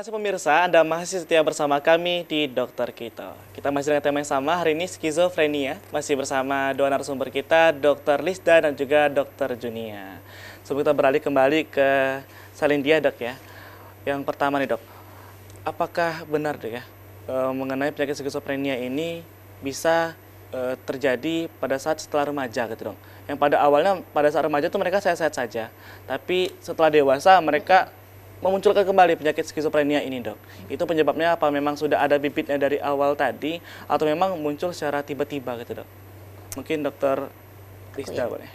Terima kasih pemirsa, Anda masih setia bersama kami di Dokter Kita. Kita masih dengan tema yang sama, hari ini skizofrenia. Masih bersama dua narasumber kita, Dokter Lisda dan juga Dokter Junia. Sebelum kita beralih kembali ke Salindia dok ya. Yang pertama nih dok, apakah benar dok ya e, mengenai penyakit skizofrenia ini bisa e, terjadi pada saat setelah remaja gitu dong? Yang pada awalnya pada saat remaja tuh mereka sehat-sehat saja, tapi setelah dewasa mereka memunculkan kembali penyakit skizofrenia ini dok? Itu penyebabnya apa? Memang sudah ada bibitnya dari awal tadi atau memang muncul secara tiba-tiba gitu dok? Mungkin dokter Krista boleh.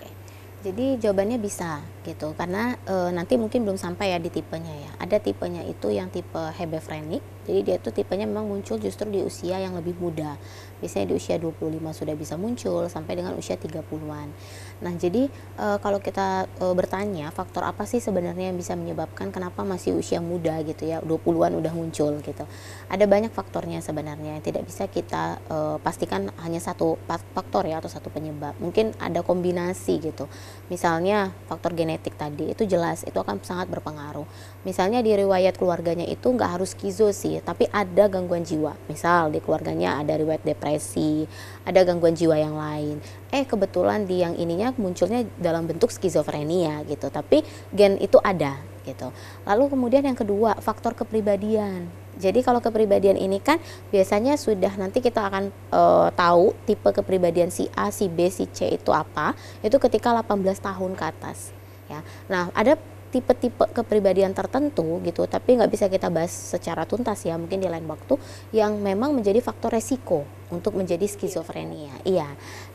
Jadi jawabannya bisa gitu karena e, nanti mungkin belum sampai ya di tipenya ya ada tipenya itu yang tipe hebefrenik jadi dia itu tipenya memang muncul justru di usia yang lebih muda biasanya di usia 25 sudah bisa muncul sampai dengan usia 30-an nah jadi e, kalau kita e, bertanya faktor apa sih sebenarnya yang bisa menyebabkan kenapa masih usia muda gitu ya 20-an udah muncul gitu ada banyak faktornya sebenarnya yang tidak bisa kita e, pastikan hanya satu faktor ya atau satu penyebab mungkin ada kombinasi gitu misalnya faktor genetik genetik tadi itu jelas itu akan sangat berpengaruh misalnya di riwayat keluarganya itu nggak harus kizo sih tapi ada gangguan jiwa misal di keluarganya ada riwayat depresi ada gangguan jiwa yang lain eh kebetulan di yang ininya munculnya dalam bentuk skizofrenia gitu tapi gen itu ada gitu lalu kemudian yang kedua faktor kepribadian jadi kalau kepribadian ini kan biasanya sudah nanti kita akan e, tahu tipe kepribadian si A, si B, si C itu apa. Itu ketika 18 tahun ke atas ya nah ada tipe-tipe kepribadian tertentu gitu tapi nggak bisa kita bahas secara tuntas ya mungkin di lain waktu yang memang menjadi faktor resiko untuk menjadi skizofrenia. Iya,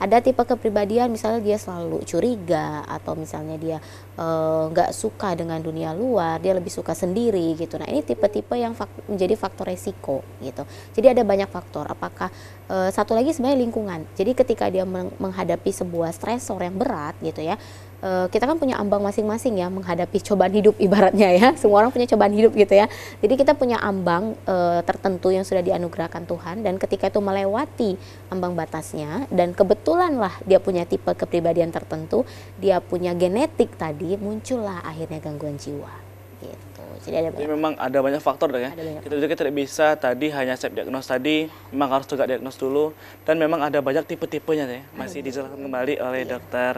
ada tipe kepribadian misalnya dia selalu curiga atau misalnya dia eh, nggak e, suka dengan dunia luar, dia lebih suka sendiri gitu. Nah ini tipe-tipe yang fak menjadi faktor resiko gitu. Jadi ada banyak faktor. Apakah e, satu lagi sebenarnya lingkungan. Jadi ketika dia menghadapi sebuah stresor yang berat gitu ya, eh, kita kan punya ambang masing-masing ya menghadapi cobaan hidup ibaratnya ya semua orang punya cobaan hidup gitu ya jadi kita punya ambang e, tertentu yang sudah dianugerahkan Tuhan dan ketika itu melewati melewati ambang batasnya dan kebetulan lah dia punya tipe kepribadian tertentu, dia punya genetik tadi muncullah akhirnya gangguan jiwa. Gitu. Jadi ada Jadi memang ada banyak faktor ya. Ada banyak kita juga tidak bisa tadi hanya self diagnosis tadi, memang harus juga diagnos dulu dan memang ada banyak tipe-tipenya ya. Masih dijelaskan kembali oleh iya. dokter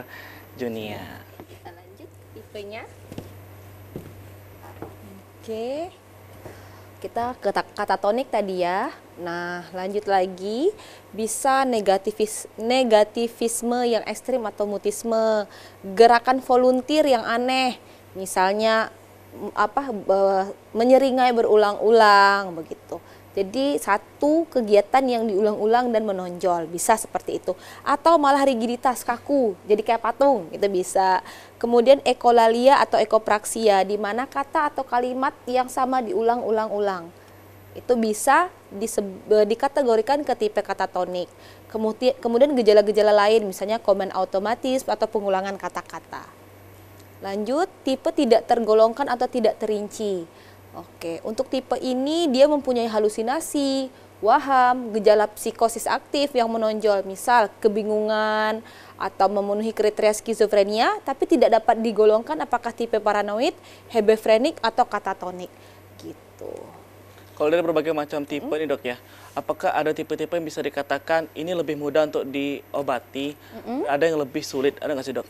Junia. Iya. Kita lanjut tipenya. Oke. Okay kita ke katatonik tadi ya. Nah, lanjut lagi bisa negativis negativisme yang ekstrim atau mutisme, gerakan volunteer yang aneh, misalnya apa menyeringai berulang-ulang begitu. Jadi satu kegiatan yang diulang-ulang dan menonjol bisa seperti itu atau malah rigiditas kaku jadi kayak patung itu bisa. Kemudian ekolalia atau ekopraksia di mana kata atau kalimat yang sama diulang-ulang-ulang itu bisa e, dikategorikan ke tipe katatonik. Kemudian gejala-gejala lain misalnya komen otomatis atau pengulangan kata-kata. Lanjut, tipe tidak tergolongkan atau tidak terinci. Oke, untuk tipe ini dia mempunyai halusinasi, waham, gejala psikosis aktif yang menonjol, misal kebingungan atau memenuhi kriteria skizofrenia tapi tidak dapat digolongkan apakah tipe paranoid, hebefrenik atau katatonik gitu. Kalau dari berbagai macam tipe mm. nih dok ya, apakah ada tipe-tipe yang bisa dikatakan ini lebih mudah untuk diobati, mm-hmm. ada yang lebih sulit, ada nggak sih dok?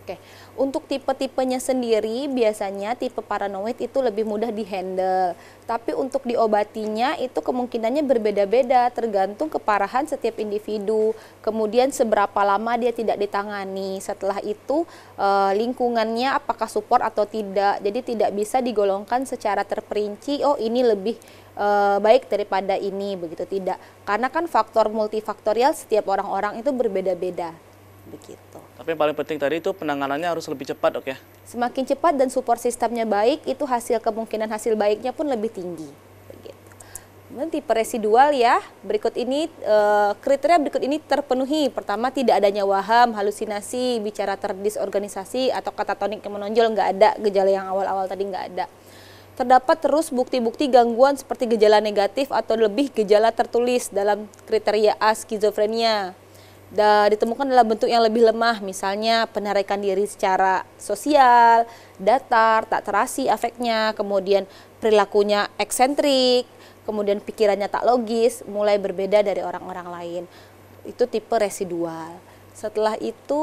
Oke, untuk tipe-tipenya sendiri biasanya tipe paranoid itu lebih mudah dihandle. Tapi untuk diobatinya itu kemungkinannya berbeda-beda tergantung keparahan setiap individu. Kemudian seberapa lama dia tidak ditangani. Setelah itu eh, lingkungannya apakah support atau tidak. Jadi tidak bisa digolongkan secara terperinci. Oh ini lebih e, baik daripada ini begitu tidak karena kan faktor multifaktorial setiap orang-orang itu berbeda-beda begitu. Tapi yang paling penting tadi itu penanganannya harus lebih cepat, oke? Okay? Ya? Semakin cepat dan support sistemnya baik, itu hasil kemungkinan hasil baiknya pun lebih tinggi. Begitu. Tipe residual ya, berikut ini e, kriteria berikut ini terpenuhi. Pertama tidak adanya waham, halusinasi, bicara terdisorganisasi atau katatonik yang menonjol nggak ada, gejala yang awal-awal tadi nggak ada terdapat terus bukti-bukti gangguan seperti gejala negatif atau lebih gejala tertulis dalam kriteria A skizofrenia. Da, ditemukan dalam bentuk yang lebih lemah, misalnya penarikan diri secara sosial, datar, tak terasi efeknya kemudian perilakunya eksentrik, kemudian pikirannya tak logis, mulai berbeda dari orang-orang lain. Itu tipe residual. Setelah itu,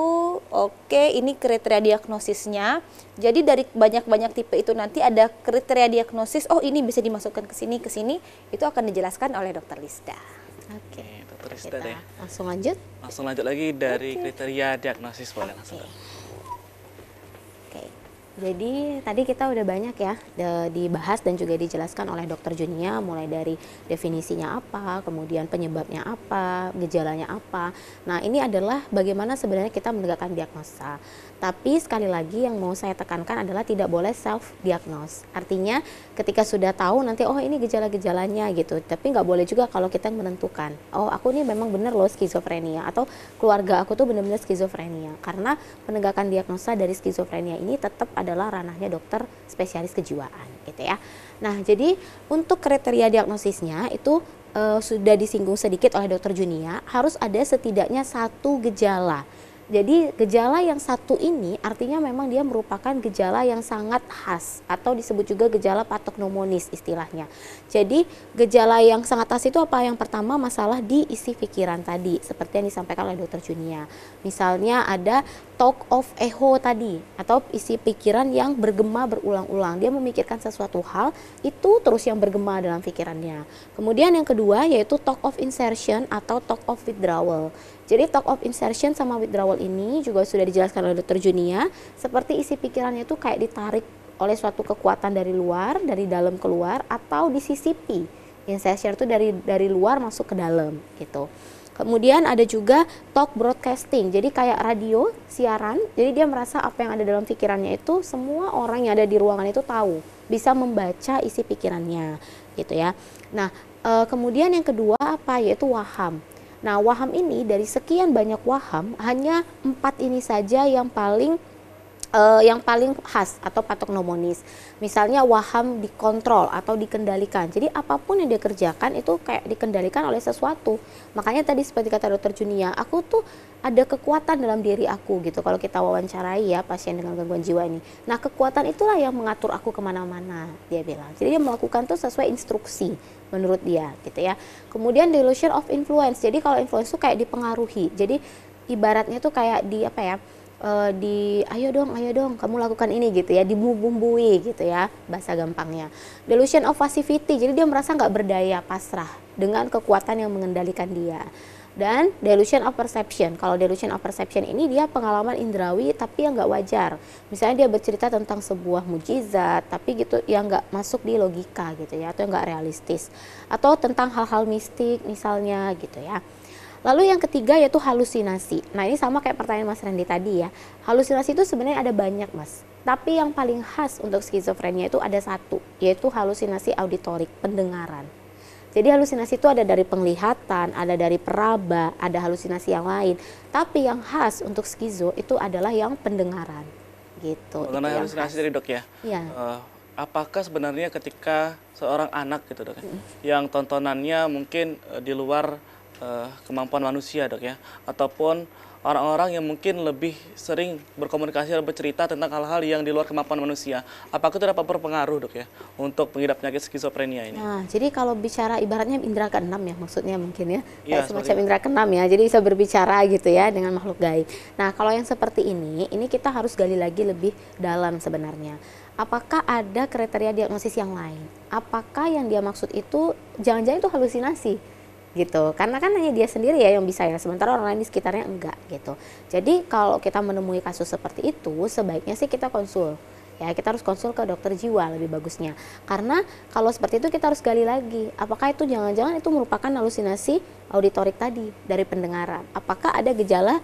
oke, okay, ini kriteria diagnosisnya. Jadi dari banyak-banyak tipe itu nanti ada kriteria diagnosis, oh ini bisa dimasukkan ke sini, ke sini, itu akan dijelaskan oleh dokter Lista Oke, okay. dokter Lista deh. Langsung lanjut. Langsung lanjut lagi dari okay. kriteria diagnosis boleh okay. langsung. Jadi tadi kita udah banyak ya dibahas dan juga dijelaskan oleh dokter Junia mulai dari definisinya apa, kemudian penyebabnya apa, gejalanya apa. Nah ini adalah bagaimana sebenarnya kita menegakkan diagnosa. Tapi sekali lagi yang mau saya tekankan adalah tidak boleh self diagnose. Artinya ketika sudah tahu nanti oh ini gejala-gejalanya gitu. Tapi nggak boleh juga kalau kita menentukan. Oh aku ini memang benar loh skizofrenia atau keluarga aku tuh benar-benar skizofrenia. Karena penegakan diagnosa dari skizofrenia ini tetap ada adalah ranahnya dokter spesialis kejiwaan gitu ya. Nah, jadi untuk kriteria diagnosisnya itu e, sudah disinggung sedikit oleh dokter Junia, harus ada setidaknya satu gejala jadi gejala yang satu ini artinya memang dia merupakan gejala yang sangat khas atau disebut juga gejala patognomonis istilahnya. Jadi gejala yang sangat khas itu apa? Yang pertama masalah di isi pikiran tadi seperti yang disampaikan oleh dokter Junia. Misalnya ada talk of echo tadi atau isi pikiran yang bergema berulang-ulang. Dia memikirkan sesuatu hal itu terus yang bergema dalam pikirannya. Kemudian yang kedua yaitu talk of insertion atau talk of withdrawal. Jadi talk of insertion sama withdrawal ini juga sudah dijelaskan oleh Dr. Junia, seperti isi pikirannya itu kayak ditarik oleh suatu kekuatan dari luar, dari dalam keluar atau disisipi. Insertion itu dari dari luar masuk ke dalam gitu. Kemudian ada juga talk broadcasting, jadi kayak radio siaran. Jadi dia merasa apa yang ada dalam pikirannya itu semua orang yang ada di ruangan itu tahu, bisa membaca isi pikirannya, gitu ya. Nah, eh, kemudian yang kedua apa? Yaitu waham. Nah, waham ini dari sekian banyak waham hanya empat ini saja yang paling uh, yang paling khas atau patognomonis. Misalnya waham dikontrol atau dikendalikan. Jadi apapun yang dia kerjakan itu kayak dikendalikan oleh sesuatu. Makanya tadi seperti kata dokter Junia, aku tuh ada kekuatan dalam diri aku gitu. Kalau kita wawancarai ya pasien dengan gangguan jiwa ini. Nah kekuatan itulah yang mengatur aku kemana-mana dia bilang. Jadi dia melakukan tuh sesuai instruksi menurut dia gitu ya. Kemudian delusion of influence. Jadi kalau influence itu kayak dipengaruhi. Jadi ibaratnya tuh kayak di apa ya? uh, di ayo dong ayo dong kamu lakukan ini gitu ya dibumbui gitu ya bahasa gampangnya delusion of passivity jadi dia merasa nggak berdaya pasrah dengan kekuatan yang mengendalikan dia dan delusion of perception. Kalau delusion of perception ini dia pengalaman indrawi tapi yang nggak wajar. Misalnya dia bercerita tentang sebuah mujizat tapi gitu yang nggak masuk di logika gitu ya atau yang nggak realistis atau tentang hal-hal mistik misalnya gitu ya. Lalu yang ketiga yaitu halusinasi. Nah ini sama kayak pertanyaan Mas Randy tadi ya. Halusinasi itu sebenarnya ada banyak Mas. Tapi yang paling khas untuk skizofrenia itu ada satu, yaitu halusinasi auditorik, pendengaran. Jadi halusinasi itu ada dari penglihatan, ada dari peraba, ada halusinasi yang lain. Tapi yang khas untuk skizo itu adalah yang pendengaran. Gitu. Mengenai halusinasi dari dok ya. Iya. Uh, apakah sebenarnya ketika seorang anak gitu dok, mm. yang tontonannya mungkin uh, di luar uh, kemampuan manusia dok ya ataupun orang-orang yang mungkin lebih sering berkomunikasi dan bercerita tentang hal-hal yang di luar kemampuan manusia apakah itu dapat berpengaruh dok ya untuk pengidap penyakit skizofrenia ini nah jadi kalau bicara ibaratnya indera keenam ya maksudnya mungkin ya, ya semacam indera keenam ya jadi bisa berbicara gitu ya dengan makhluk gaib nah kalau yang seperti ini ini kita harus gali lagi lebih dalam sebenarnya apakah ada kriteria diagnosis yang lain? Apakah yang dia maksud itu jangan-jangan itu halusinasi? gitu karena kan hanya dia sendiri ya yang bisa ya sementara orang lain di sekitarnya enggak gitu jadi kalau kita menemui kasus seperti itu sebaiknya sih kita konsul ya kita harus konsul ke dokter jiwa lebih bagusnya karena kalau seperti itu kita harus gali lagi apakah itu jangan-jangan itu merupakan halusinasi auditorik tadi dari pendengaran apakah ada gejala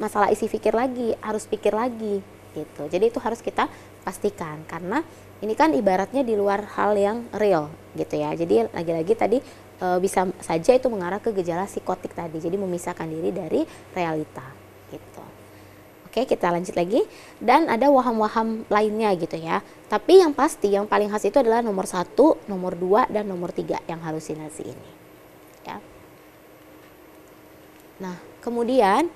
masalah isi pikir lagi harus pikir lagi gitu jadi itu harus kita pastikan karena ini kan ibaratnya di luar hal yang real gitu ya jadi lagi-lagi tadi e, bisa saja itu mengarah ke gejala psikotik tadi. Jadi memisahkan diri dari realita gitu. Oke, kita lanjut lagi dan ada waham-waham lainnya gitu ya. Tapi yang pasti yang paling khas itu adalah nomor satu, nomor dua, dan nomor tiga yang halusinasi ini. Ya. Nah, kemudian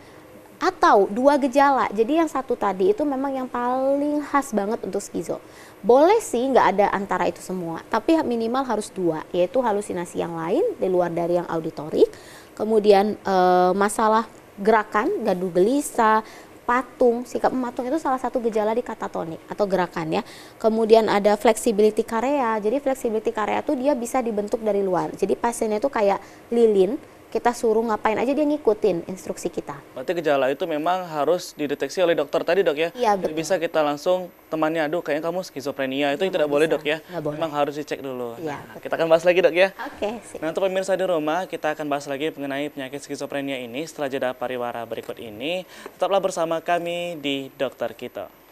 atau dua gejala. Jadi yang satu tadi itu memang yang paling khas banget untuk skizo. Boleh sih nggak ada antara itu semua, tapi minimal harus dua, yaitu halusinasi yang lain di luar dari yang auditorik, kemudian e, masalah gerakan, gaduh gelisah, patung, sikap mematung itu salah satu gejala di katatonik atau gerakan ya. Kemudian ada flexibility karea. Jadi flexibility karea itu dia bisa dibentuk dari luar. Jadi pasiennya itu kayak lilin kita suruh ngapain aja dia ngikutin instruksi kita. Berarti gejala itu memang harus dideteksi oleh dokter tadi dok ya? Iya betul. bisa kita langsung temannya, aduh kayaknya kamu skizofrenia, itu ya, tidak iya, bisa. boleh dok ya? Nggak boleh. Memang harus dicek dulu. Iya. Nah, kita akan bahas lagi dok ya? Oke. Okay, nah untuk pemirsa di rumah, kita akan bahas lagi mengenai penyakit skizofrenia ini setelah jeda pariwara berikut ini. Tetaplah bersama kami di Dokter Kita.